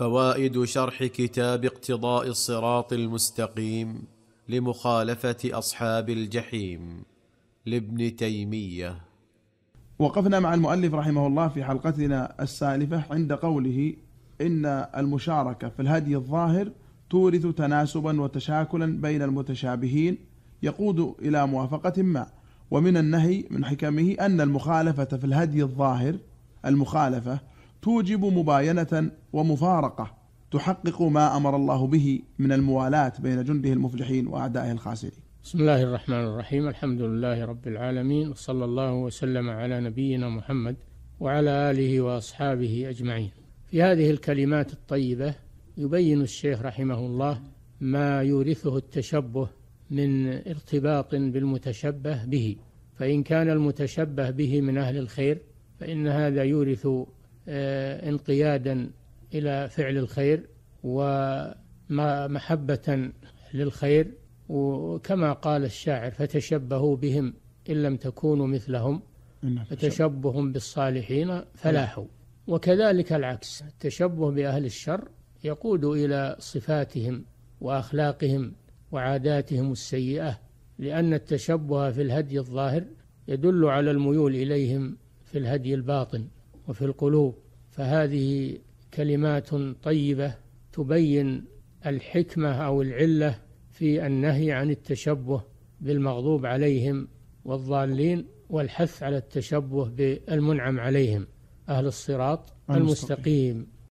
فوائد شرح كتاب اقتضاء الصراط المستقيم لمخالفه اصحاب الجحيم لابن تيميه وقفنا مع المؤلف رحمه الله في حلقتنا السالفه عند قوله ان المشاركه في الهدي الظاهر تورث تناسبا وتشاكلا بين المتشابهين يقود الى موافقه ما ومن النهي من حكمه ان المخالفه في الهدي الظاهر المخالفه توجب مباينة ومفارقة تحقق ما أمر الله به من الموالاة بين جنده المفلحين وأعدائه الخاسرين بسم الله الرحمن الرحيم الحمد لله رب العالمين وصلى الله وسلم على نبينا محمد وعلى آله وأصحابه أجمعين في هذه الكلمات الطيبة يبين الشيخ رحمه الله ما يورثه التشبه من ارتباط بالمتشبه به فإن كان المتشبه به من أهل الخير فإن هذا يورث آه، انقيادا إلى فعل الخير ومحبة للخير وكما قال الشاعر فتشبهوا بهم إن لم تكونوا مثلهم فتشبهم بالصالحين فلاحوا وكذلك العكس التشبه بأهل الشر يقود إلى صفاتهم وأخلاقهم وعاداتهم السيئة لأن التشبه في الهدي الظاهر يدل على الميول إليهم في الهدي الباطن وفي القلوب فهذه كلمات طيبة تبين الحكمة أو العلة في النهي عن التشبه بالمغضوب عليهم والضالين والحث على التشبه بالمنعم عليهم أهل الصراط المستقيم